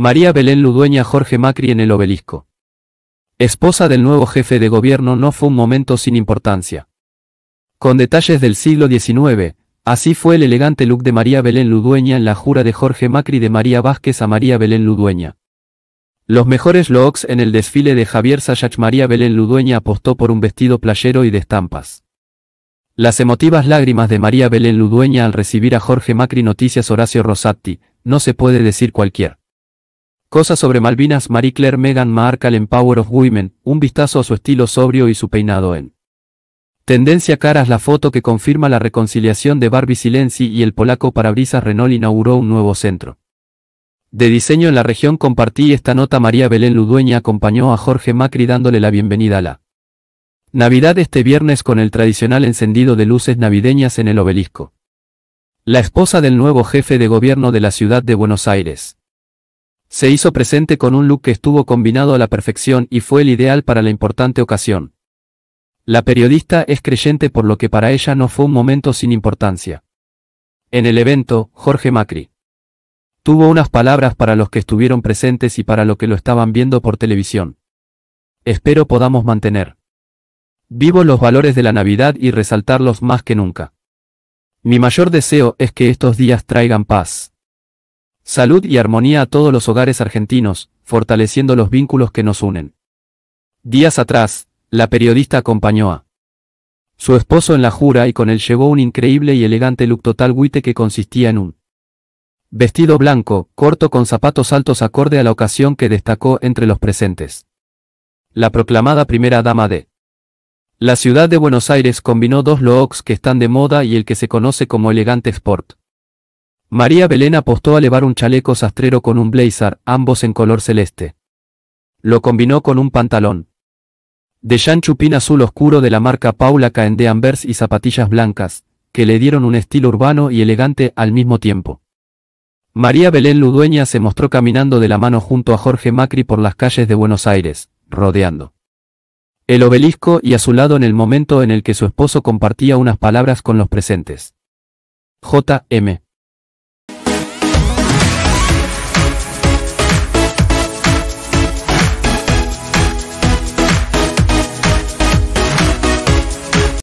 María Belén Ludueña Jorge Macri en el obelisco. Esposa del nuevo jefe de gobierno no fue un momento sin importancia. Con detalles del siglo XIX, así fue el elegante look de María Belén Ludueña en la jura de Jorge Macri de María Vázquez a María Belén Ludueña. Los mejores looks en el desfile de Javier Sayach María Belén Ludueña apostó por un vestido playero y de estampas. Las emotivas lágrimas de María Belén Ludueña al recibir a Jorge Macri noticias Horacio Rosatti, no se puede decir cualquier. Cosas sobre Malvinas Marie Claire Meghan Markle en Power of Women, un vistazo a su estilo sobrio y su peinado en. Tendencia caras la foto que confirma la reconciliación de Barbie Silenzi y el polaco parabrisas Renault inauguró un nuevo centro. De diseño en la región compartí esta nota María Belén Ludueña acompañó a Jorge Macri dándole la bienvenida a la Navidad este viernes con el tradicional encendido de luces navideñas en el obelisco. La esposa del nuevo jefe de gobierno de la ciudad de Buenos Aires. Se hizo presente con un look que estuvo combinado a la perfección y fue el ideal para la importante ocasión. La periodista es creyente por lo que para ella no fue un momento sin importancia. En el evento, Jorge Macri tuvo unas palabras para los que estuvieron presentes y para los que lo estaban viendo por televisión. Espero podamos mantener vivo los valores de la Navidad y resaltarlos más que nunca. Mi mayor deseo es que estos días traigan paz salud y armonía a todos los hogares argentinos, fortaleciendo los vínculos que nos unen. Días atrás, la periodista acompañó a su esposo en la jura y con él llegó un increíble y elegante look total guite que consistía en un vestido blanco, corto con zapatos altos acorde a la ocasión que destacó entre los presentes. La proclamada primera dama de la ciudad de Buenos Aires combinó dos looks que están de moda y el que se conoce como elegante sport. María Belén apostó a llevar un chaleco sastrero con un blazer, ambos en color celeste. Lo combinó con un pantalón. De Jean azul oscuro de la marca Paula Caen de Ambers y zapatillas blancas, que le dieron un estilo urbano y elegante al mismo tiempo. María Belén Ludueña se mostró caminando de la mano junto a Jorge Macri por las calles de Buenos Aires, rodeando el obelisco y a su lado en el momento en el que su esposo compartía unas palabras con los presentes. J.M.